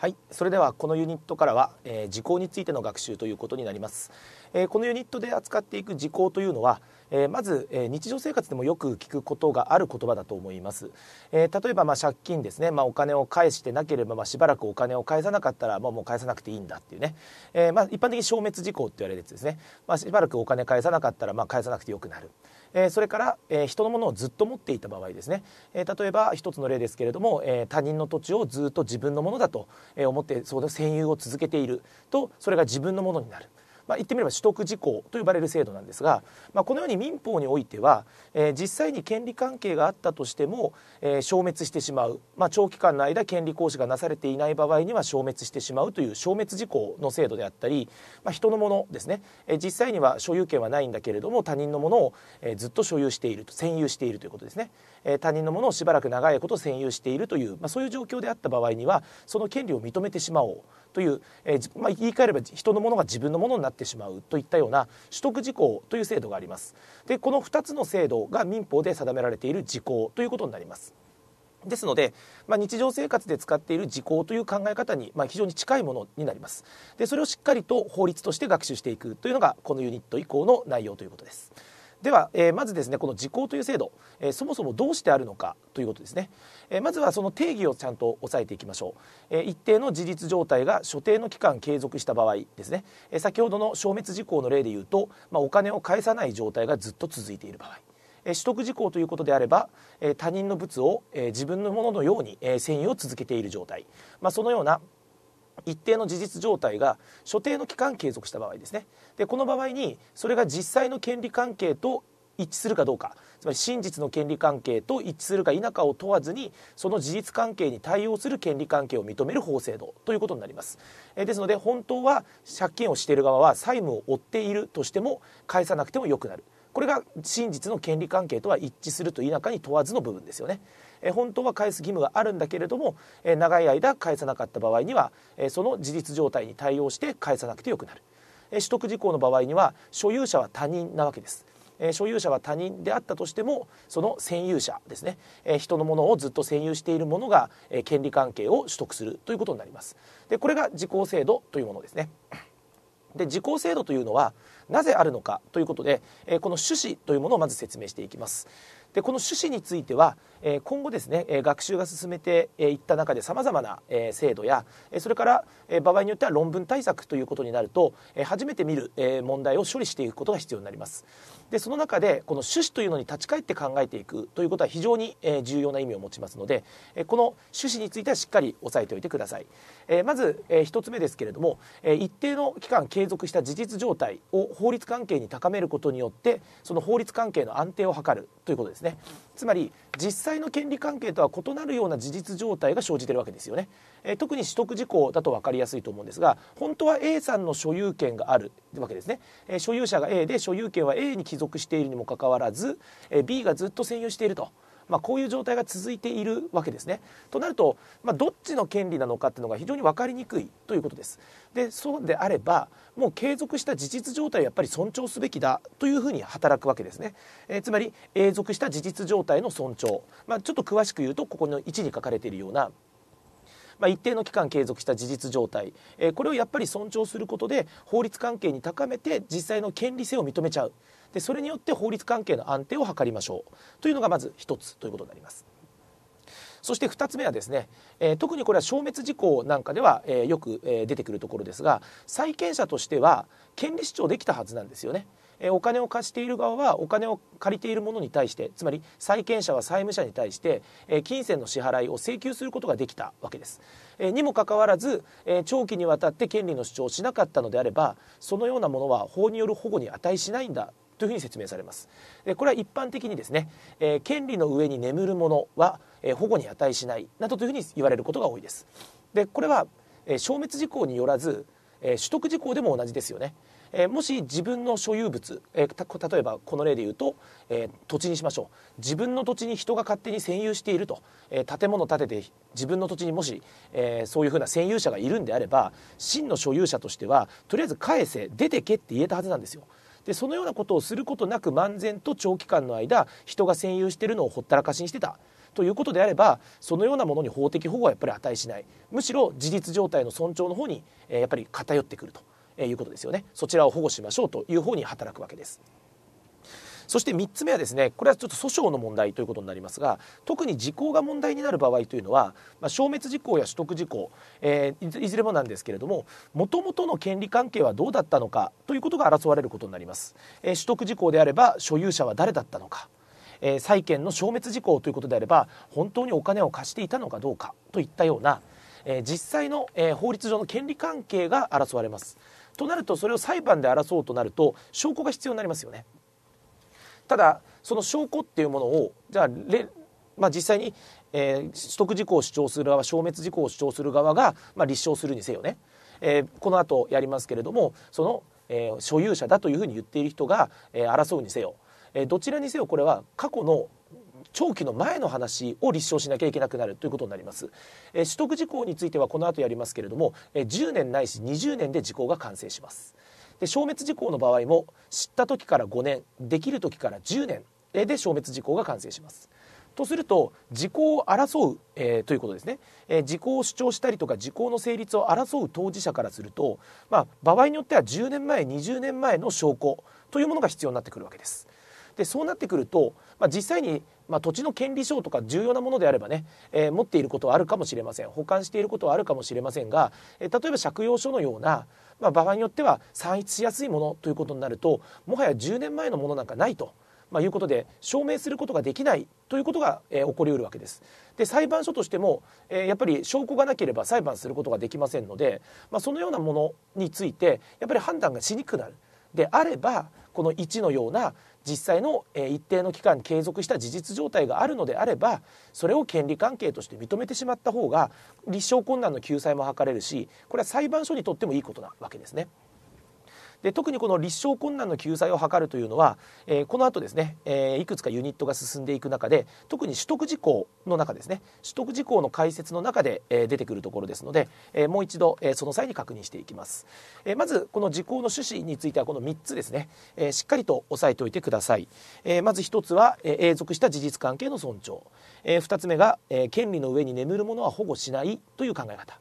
はいそれではこのユニットからは、えー、時効についての学習ということになります、えー、このユニットで扱っていく時効というのは、えー、まず、え日常生活でもよく聞くことがある言葉だと思います、え例えばま借金ですね、まあ、お金を返してなければましばらくお金を返さなかったらもうもう返さなくていいんだっていうね、えまあ、一般的に消滅時効って言われるやつですね、まあ、しばらくお金返さなかったらま返さなくてよくなるえー、それから、えー、人のものをずっと持っていた場合ですね、えー、例えば一つの例ですけれども、えー、他人の土地をずっと自分のものだと思ってその占有を続けているとそれが自分のものになるまあ、言ってみれば取得事項と呼ばれる制度なんですが、まあ、このように民法においては、えー、実際に権利関係があったとしても、えー、消滅してしまう、まあ、長期間の間権利行使がなされていない場合には消滅してしまうという消滅事項の制度であったり、まあ、人のものですね、えー、実際には所有権はないんだけれども他人のものを、えずっと所有していると占有しているということですね、えー、他人のものをしばらく長いこと占有しているという、まあ、そういう状況であった場合にはその権利を認めてしまおうという、えー、まあ、言い換えれば人のものが自分のものになってしまうといったような取得時効という制度がありますでこの2つの制度が民法で定められている時効ということになりますですので、まあ、日常生活で使っている時効という考え方に、まあ、非常に近いものになりますでそれをしっかりと法律として学習していくというのがこのユニット以降の内容ということですでは、えー、まずですねこの時効という制度、えー、そもそもどうしてあるのかということですね、えー、まずはその定義をちゃんと押さえていきましょう、え一定の自立状態が所定の期間継続した場合ですね、え先ほどの消滅時効の例で言うと、まあ、お金を返さない状態がずっと続いている場合取得事項ということであれば他人の物を自分のもののように占有を続けている状態、まあ、そのような一定の事実状態が所定の期間継続した場合ですねでこの場合にそれが実際の権利関係と一致するかどうかつまり真実の権利関係と一致するか否かを問わずにその事実関係に対応する権利関係を認める法制度ということになりますえですので本当は借金をしている側は債務を負っているとしても返さなくてもよくなるこれが真実の権利関係とは一致すると否かに問わずの部分ですよね本当は返す義務があるんだけれども、長い間返さなかった場合には、その事実状態に対応して返さなくてよくなる、取得事項の場合には所有者は他人なわけです。所有者は他人であったとしてもその占有者ですね、人のものをずっと占有しているものが、権利関係を取得するということになりますでこれが時効制度というものですねで時効制度というのはなぜあるのかということで、この趣旨というものをまず説明していきますでこの趣旨については今後ですね、学習が進めていった中でさまざまな、制度やそれから、場合によっては論文対策ということになると、初めて見る、問題を処理していくことが必要になりますでその中でこの趣旨というのに立ち返って考えていくということは非常に、重要な意味を持ちますので、この趣旨についてはしっかり押さえておいてください、まず、1つ目ですけれども、一定の期間継続した事実状態を法律関係に高めることによってその法律関係の安定を図るということですねつまり実際際の権利関係とは異なるような事実状態が生じてるわけですよね、えー、特に取得事項だと分かりやすいと思うんですが本当は A さんの所有権があるわけですね、えー、所有者が A で所有権は A に帰属しているにもかかわらず、え B がずっと占有しているとまあ、こういう状態が続いているわけですね。となると、まあ、どっちの権利なのかっていうのが非常に分かりにくいということです。でそうであればもう継続した事実状態をやっぱり尊重すべきだというふうに働くわけですね、えー、つまり永続した事実状態の尊重、まあ、ちょっと詳しく言うとここの位置に書かれているようなまあ、一定の期間継続した事実状態、えー、これをやっぱり尊重することで法律関係に高めて実際の権利性を認めちゃうでそれによって法律関係の安定を図りましょうというのがまず1つということになります。そして2つ目はですね、えー、特にこれは消滅事項なんかでは、えー、よく、えー、出てくるところですが債権者としては権利主張できたはずなんですよね。えお金を貸している側はお金を借りている者に対してつまり債権者は債務者に対して、え金銭の支払いを請求することができたわけです、えにもかかわらず、え長期にわたって権利の主張をしなかったのであればそのようなものは法による保護に値しないんだというふうに説明されますでこれは一般的にですね、えー、権利の上に眠るものは、えー、保護に値しないなどというふうに言われることが多いですでこれは、えー、消滅事項によらず、え取得事項でも同じですよねえもし自分の所有物、え例えばこの例で言うと、え土地にしましょう自分の土地に人が勝手に占有していると、え建物建てて自分の土地にもし、えそういうふうな占有者がいるんであれば真の所有者としてはとりあえず返せ出てけって言えたはずなんですよ。でそのようなことをすることなく漫然と長期間の間人が占有しているのをほったらかしにしてたということであればそのようなものに法的保護はやっぱり値しないむしろ事実状態の尊重の方にやっぱり偏ってくるということですよねそちらを保護しましょうという方に働くわけです。そして3つ目はですねこれはちょっと訴訟の問題ということになりますが特に時効が問題になる場合というのは、まあ、消滅時効や取得時効、えー、いずれもなんですけれどももともとの権利関係はどうだったのかということが争われることになります、えー、取得時効であれば所有者は誰だったのかえ債権の消滅事項ということであれば本当にお金を貸していたのかどうかといったような、え実際の、え法律上の権利関係が争われます。となるとそれを裁判で争うとなると証拠が必要になりますよね。ただその証拠っていうものをじゃあまあ、実際に、えー、取得事項を主張する側消滅事項を主張する側が、まあ、立証するにせよね、えー、この後やりますけれどもその、えー、所有者だというふうに言っている人が、えー、争うにせよ、えー、どちらにせよこれは過去の長期の前の話を立証しなきゃいけなくなるということになります、えー、取得事項についてはこの後やりますけれども、えー、10年ないし20年で事項が完成しますで消滅時効の場合も知った時から5年できる時から10年で消滅時効が完成しますとすると時効を争う、えー、ということですね、えー、時効を主張したりとか時効の成立を争う当事者からすると、まあ、場合によっては10年前20年前の証拠というものが必要になってくるわけですでそうなってくると、まあ、実際に、まあ、土地の権利書とか重要なものであればね、えー、持っていることはあるかもしれません保管していることはあるかもしれませんが、えー、例えば借用書のような、まあ、場合によっては散逸しやすいものということになるともはや10年前のものなんかないと。まあ、いうことで証明することができないということが、えー、起こりうるわけです。で裁判所としても、えー、やっぱり証拠がなければ裁判することができませんので、まあ、そのようなものについてやっぱり判断がしにくくなる。であればこの1のような実際の一定の期間継続した事実状態があるのであればそれを権利関係として認めてしまった方が立証困難の救済も図れるしこれは裁判所にとってもいいことなわけですね。で特にこの立証困難の救済を図るというのは、えー、この後ですね、えー、いくつかユニットが進んでいく中で特に取得事項の中ですね取得事項の解説の中で、えー、出てくるところですので、えー、もう一度、えー、その際に確認していきます、えー、まずこの事項の趣旨についてはこの3つですね、えー、しっかりと押さえておいてください、えー、まず1つは、えー、永続した事実関係の尊重、えー、2つ目が、えー、権利の上に眠るものは保護しないという考え方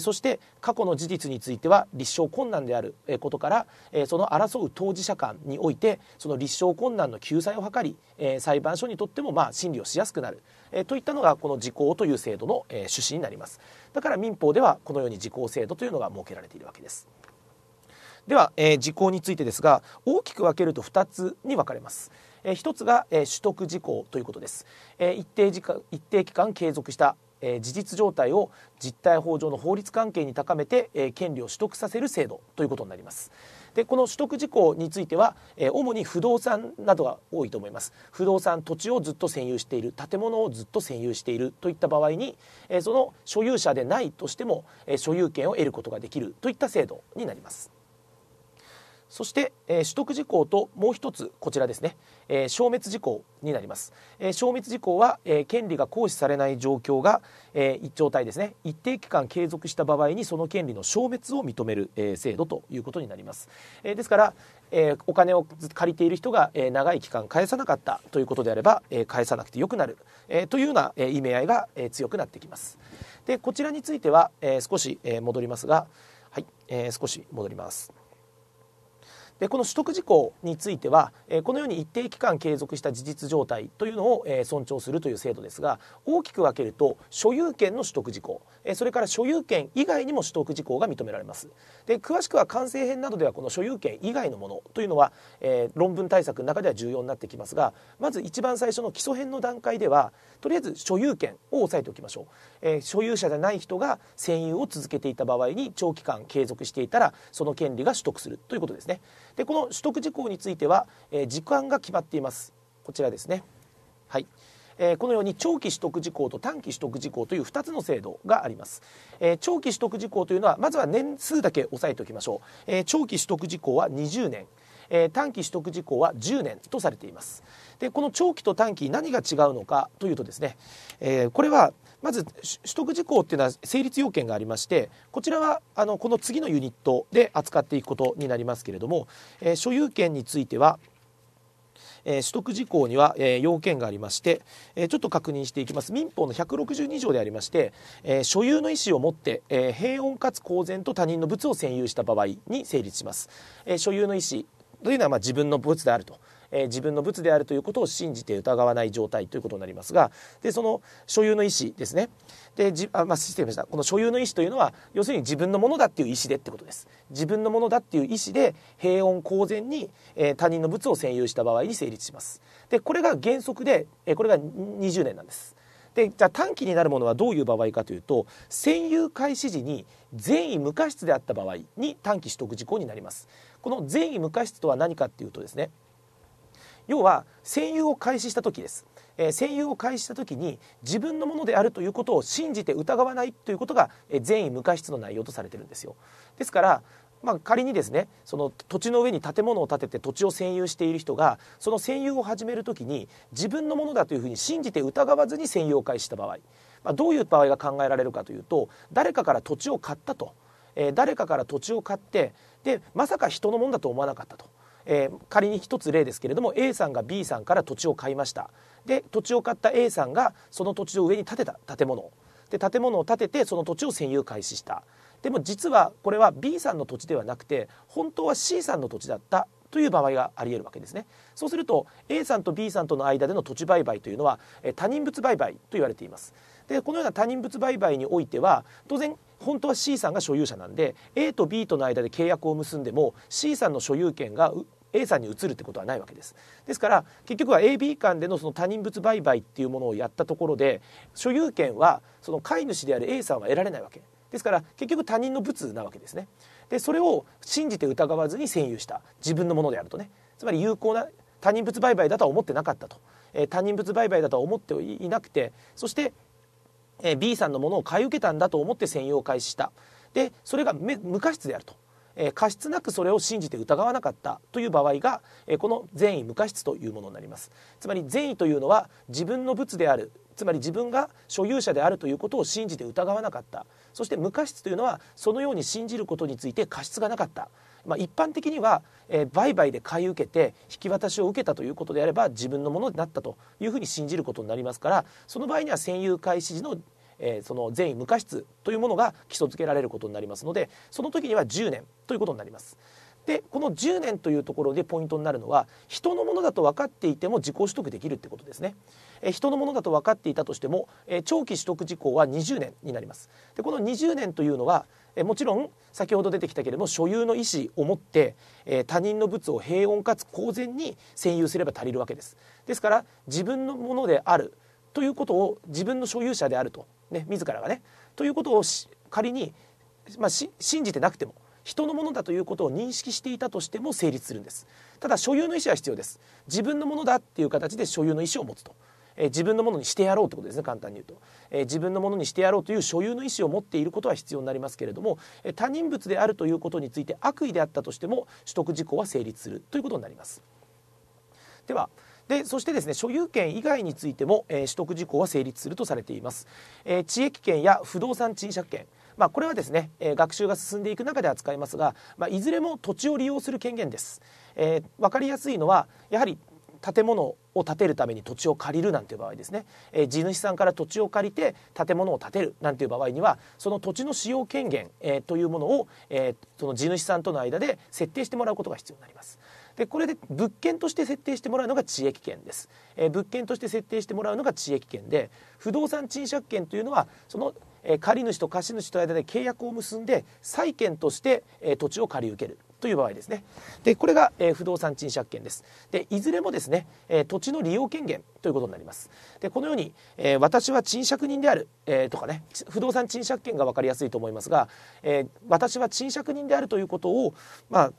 そして過去の事実については立証困難であることからその争う当事者間においてその立証困難の救済を図り裁判所にとってもまあ審理をしやすくなるといったのがこの時効という制度の趣旨になりますだから民法ではこのように時効制度というのが設けられているわけですでは、え時効についてですが大きく分けると2つに分かれます。え1つが、え取得時効ということです、え一定時間一定期間継続したえー、事実状態を実態法上の法律関係に高めて、えー、権利を取得させる制度ということになります。でこの取得事項については、えー、主に不動産などが多いと思います不動産土地をずっと占有している建物をずっと占有しているといった場合に、えー、その所有者でないとしても、えー、所有権を得ることができるといった制度になりますそして、えー、取得事項ともう一つ、こちらですね、えー、消滅事項になります。えー、消滅事項は、え権利が行使されない状況が、え一兆体ですね、一定期間継続した場合に、その権利の消滅を認める、え制度ということになります。えですから、えお金を借りている人が、え長い期間返さなかったということであれば、え返さなくてよくなる、えというような、え意味合いが、え強くなってきます。でこちらについては、え少し、え戻りますが、はいえ少し戻ります。でこの取得事項については、このように一定期間継続した事実状態というのを、尊重するという制度ですが大きく分けると所有権の取得事項、それから所有権以外にも取得事項が認められますで詳しくは完成編などではこの所有権以外のものというのは、論文対策の中では重要になってきますがまず一番最初の基礎編の段階ではとりあえず所有権を押さえておきましょう、所有者じゃない人が占有を続けていた場合に長期間継続していたらその権利が取得するということですねでこの取得事項については、えー、時間が決まっていますこちらですねはい、えー、このように長期取得事項と短期取得事項という2つの制度があります、えー、長期取得事項というのはまずは年数だけ押さえておきましょう、え長期取得事項は20年、え短期取得事項は10年とされていますでこの長期と短期何が違うのかというとですね、えー、これはまず取得事項っていうのは成立要件がありましてこちらはあのこの次のユニットで扱っていくことになりますけれども、えー、所有権についてはえー、取得事項には、えー、要件がありまして、えー、ちょっと確認していきます民法の162条でありまして、えー、所有の意思を持って、えー、平穏かつ公然と他人の物を占有した場合に成立します、えー、所有の意思というのはまあ自分の物であるとえー、自分の仏であるということを信じて疑わない状態ということになりますがでその所有の意思ですねでじあ、まあ、失礼しましたこの所有の意思というのは要するに自分のものだっていう意思でってことです自分のものだっていう意思で平穏公然に、えー、他人の仏を占有した場合に成立しますでこれが原則で、えー、これが20年なんですでじゃあ短期になるものはどういう場合かというと占有開始時に善意無過失であった場合に短期取得事項になりますこの善意無過失とは何かっていうとですね要は占有を開始した時です、え占有を開始した時に自分のものであるということを信じて疑わないということが、え善意無過失の内容とされてるんですよですからまあ、仮にですねその土地の上に建物を建てて土地を占有している人がその占有を始める時に自分のものだというふうに信じて疑わずに占有を開始した場合、まあ、どういう場合が考えられるかというと誰かから土地を買ったと、えー、誰かから土地を買ってでまさか人のものだと思わなかったと。えー、仮に1つ例ですけれども A さんが B さんから土地を買いましたで土地を買った A さんがその土地を上に建てた建物で建物を建ててその土地を占有開始したでも実はこれは B さんの土地ではなくて本当は C さんの土地だったという場合がありえるわけですねそうすると A さんと B さんとの間での土地売買というのは他人物売買と言われていますでこのような他人物売買においては当然本当は C さんが所有者なんで A と B との間で契約を結んでも C さんの所有権が A さんに移るってことはないわけです。ですから結局は AB 間でのその他人物売買っていうものをやったところで所有権はその飼い主である A さんは得られないわけ。ですから結局他人の物なわけですね。でそれを信じて疑わずに占有した自分のものであるとねつまり有効な他人物売買だとは思ってなかったと、えー、他人物売買だとは思っていなくてそしてえ B さんのものを買い受けたんだと思って専用を開始したでそれが無過失であると、え過失なくそれを信じて疑わなかったという場合が、えこの善意無過失というものになりますつまり善意というのは自分の物であるつまり自分が所有者であるということを信じて疑わなかったそして無過失というのはそのように信じることについて過失がなかったまあ、一般的には、え売買で買い受けて引き渡しを受けたということであれば自分のものになったというふうに信じることになりますからその場合には占有開始時のえその善意無過失というものが基礎づけられることになりますのでその時には10年ということになります。でこの10年というところでポイントになるのは人のものだと分かっていても自己取得できるってことですね、え人のものだと分かっていたとしても、え長期取得時効は20年になりますでこの20年というのは、えもちろん先ほど出てきたけれども所有の意思を持って、え他人の物を平穏かつ公然に占有すれば足りるわけですですから自分のものであるということを自分の所有者であると、ね、自らがねということを仮に、まあ、信じてなくても人のものだということを認識していたとしても成立するんですただ所有の意思は必要です自分のものだっていう形で所有の意思を持つと、えー、自分のものにしてやろうってことですね簡単に言うと、えー、自分のものにしてやろうという所有の意思を持っていることは必要になりますけれども、え他人物であるということについて悪意であったとしても取得事項は成立するということになりますではでそしてですね所有権以外についても、えー、取得事項は成立するとされています、えー、地域権や不動産賃借権まあ、これはですね、えー、学習が進んでいく中で扱いますが、まあ、いずれも土地を利用する権限です。えー、分かりやすいのはやはり建物を建てるために土地を借りるなんていう場合ですね、えー、地主さんから土地を借りて建物を建てるなんていう場合にはその土地の使用権限、えー、というものを、えー、その地主さんとの間で設定してもらうことが必要になります。でこれで物件として設定してもらうのが地域権です、えー、物件として設定してもらうのが地域権で不動産賃借権というのはその、えー、借主と貸主との間で契約を結んで債権として、えー、土地を借り受けるという場合ですねでこれが、えー、不動産賃借権ですでいずれもですね、えー、土地の利用権限ということになりますでこのように、えー、私は賃借人である、えとかね不動産賃借権が分かりやすいと思いますが、え私は賃借人であるということをまあ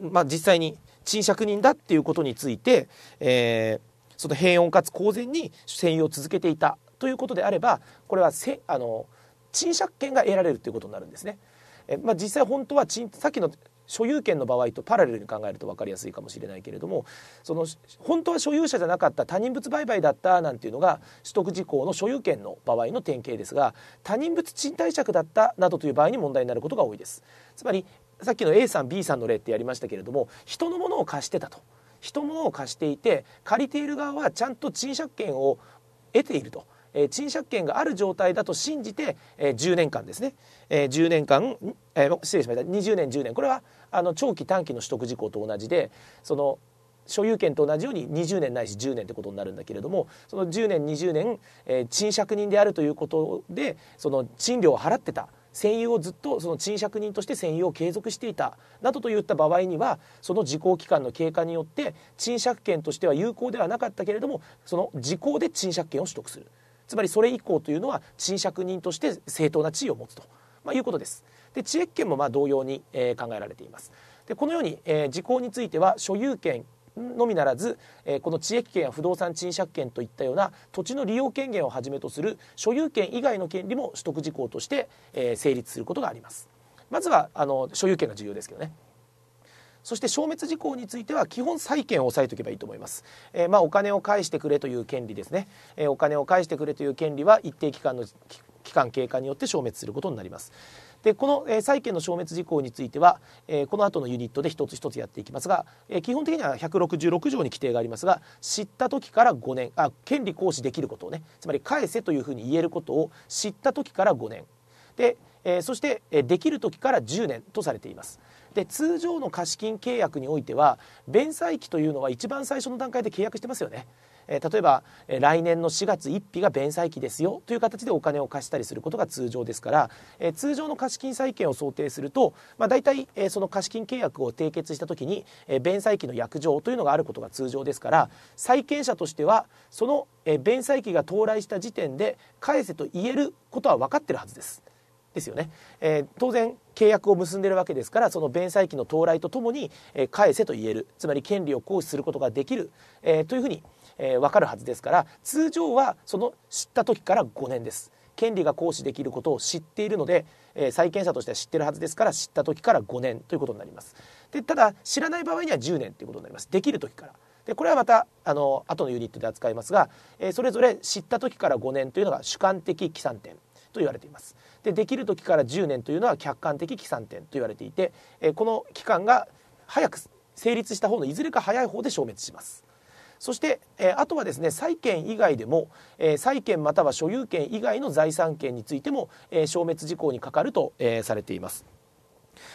まあ、実際に賃借人だっていうことについて、えー、その平穏かつ公然に占有を続けていたということであればこれはせあの賃借権が得られるということになるんですね。えまあ、実際本当は賃さっきの所有権の場合とパラレルに考えると分かりやすいかもしれないけれどもその本当は所有者じゃなかった他人物売買だったなんていうのが取得事項の所有権の場合の典型ですが他人物賃貸借だったなどという場合に問題になることが多いですつまりさっきの A さん B さんの例ってやりましたけれども人のものを貸してたと人ものを貸していて借りている側はちゃんと賃借権を得ていると、えー、賃借権がある状態だと信じて、えー、10年間ですね、えー、10年間、えー、失礼しました20年10年これはあの長期短期の取得事項と同じでその所有権と同じように20年ないし10年ってことになるんだけれどもその10年20年、えー、賃借人であるということでその賃料を払ってた占有をずっとその賃借人として占有を継続していたなどといった場合にはその時効期間の経過によって賃借権としては有効ではなかったけれどもその時効で賃借権を取得するつまりそれ以降というのは賃借人として正当な地位を持つと、まあ、いうことです。で知恵権もま同様に、えー、考えられています。でこのように、えー、時効については所有権のみならず、えー、この地域権や不動産賃借権といったような土地の利用権限をはじめとする所有権以外の権利も取得事項として、えー、成立することがありますまずはあの所有権が重要ですけどねそして消滅事項については基本債権を押さえておけばいいと思います、えー、まあ、お金を返してくれという権利ですね、えお金を返してくれという権利は一定期間の期間経過によって消滅することになりますでこの、えー、債権の消滅事項については、えー、この後のユニットで一つ一つやっていきますが、えー、基本的には166条に規定がありますが知った時から5年あ権利行使できることをねつまり返せというふうに言えることを知った時から5年で、えー、そして、えー、できる時から10年とされています。で通常の貸金契約においては弁済期というのは一番最初の段階で契約してますよねえ例えば、え来年の4月1日が弁済期ですよという形でお金を貸したりすることが通常ですから、え通常の貸金債権を想定すると、まあ、大体、えその貸金契約を締結した時に、え弁済期の約定というのがあることが通常ですから債権者としてはその、え弁済期が到来した時点で返せと言えることは分かってるはずです。ですよね、えー、当然契約を結んでるわけですからその弁済期の到来とともに、えー、返せと言えるつまり権利を行使することができる、えー、というふうに、えー、分かるはずですから通常はその知った時から5年です権利が行使できることを知っているので、えー、債権者としては知ってるはずですから知った時から5年ということになりますでただ知らない場合には10年ということになりますできる時からでこれはまたあの後のユニットで扱いますが、えー、それぞれ知った時から5年というのが主観的起算点と言われていますでできる時から10年というのは客観的起算点と言われていて、えー、この期間が早く成立した方のいずれか早い方で消滅しますそして、えー、あとはですね債権以外でも、えー、債権または所有権以外の財産権についても、えー、消滅事項にかかると、えされています。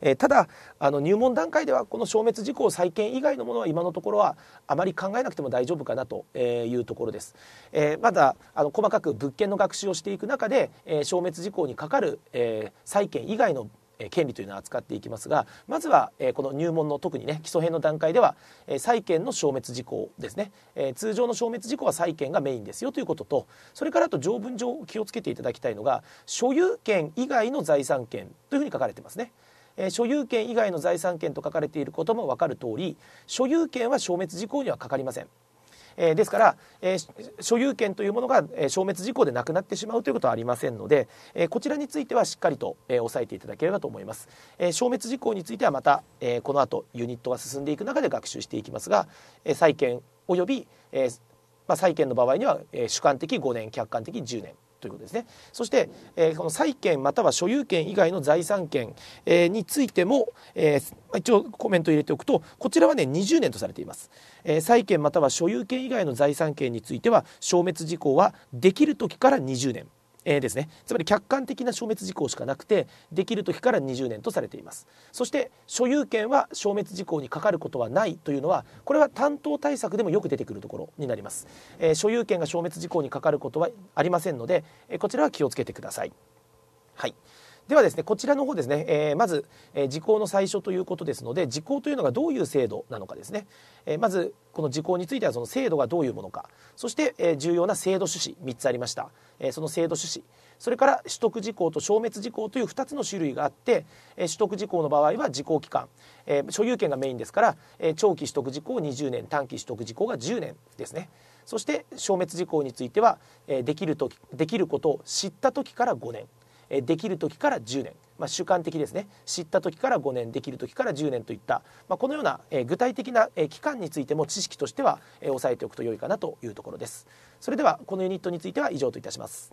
えただあの入門段階ではこの消滅事項再建以外のものは今のところはあまり考えなくても大丈夫かなというところです、えー、まだあの細かく物件の学習をしていく中で、えー、消滅事項にかかる、えー、債権以外の権利というのを扱っていきますがまずはこの入門の特にね基礎編の段階では債権の消滅事項ですね通常の消滅事項は債権がメインですよということとそれからあと条文上気をつけていただきたいのが所有権以外の財産権というふうに書かれてますね。所有権以外の財産権と書かれていることも分かるとおり所有権は消滅事項にはかかりませんえー、ですから、えー、所有権というものが消滅事項でなくなってしまうということはありませんので、えー、こちらについてはしっかりと、えー、さえていただければと思います、えー、消滅事項についてはまた、えー、この後ユニットが進んでいく中で学習していきますが、えー、債権および、えーまあ、債権の場合には、えー、主観的5年客観的10年ということですねそして、えー、この債権または所有権以外の財産権、えー、についても、えー、一応コメントを入れておくとこちらはね20年とされています、えー、債権または所有権以外の財産権については消滅事項はできる時から20年えー、ですねつまり客観的な消滅事項しかなくてできる時から20年とされていますそして所有権は消滅事項にかかることはないというのはこれは担当対策でもよく出てくるところになります、えー、所有権が消滅事項にかかることはありませんので、えー、こちらは気をつけてくださいはいではですねこちらの方ですね、えー、まず、えー、時効の最初ということですので時効というのがどういう制度なのかですね、えー、まずこの時効についてはその制度がどういうものかそして、えー、重要な制度趣旨3つありました、えー、その制度趣旨それから取得事項と消滅時効という2つの種類があって、えー、取得事項の場合は時効期間、えー、所有権がメインですから、えー、長期取得事項20年短期取得事項が10年ですねそして消滅事項については、えできる時できることを知った時から5年できる時から10年、まあ、主観的ですね知った時から5年できる時から10年といった、まあ、このような、具体的な、期間についても知識としては、押さえておくと良いかなというところですそれではこのユニットについては以上といたします